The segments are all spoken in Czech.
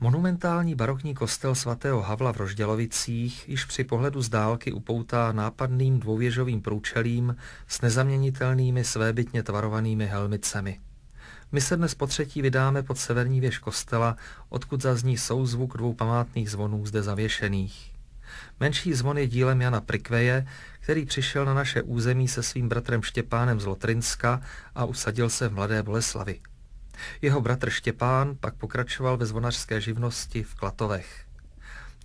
Monumentální barokní kostel svatého Havla v Roždělovicích již při pohledu z dálky upoutá nápadným dvouvěžovým průčelím s nezaměnitelnými svébytně tvarovanými helmicemi. My se dnes po třetí vydáme pod severní věž kostela, odkud zazní souzvuk dvou památných zvonů zde zavěšených. Menší zvon je dílem Jana Prikveje, který přišel na naše území se svým bratrem Štěpánem z Lotrinska a usadil se v Mladé Boleslavi. Jeho bratr Štěpán pak pokračoval ve zvonařské živnosti v Klatovech.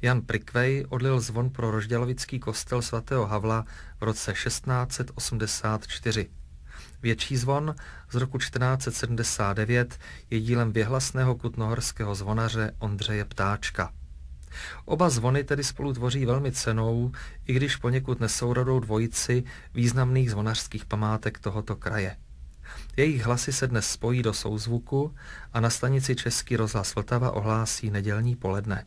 Jan Prikvej odlil zvon pro roždělovický kostel svatého Havla v roce 1684. Větší zvon z roku 1479 je dílem věhlasného kutnohorského zvonaře Ondřeje Ptáčka. Oba zvony tedy spolu tvoří velmi cenou, i když poněkud nesourodou dvojici významných zvonařských památek tohoto kraje. Jejich hlasy se dnes spojí do souzvuku a na stanici Český rozhlas Vltava ohlásí nedělní poledne.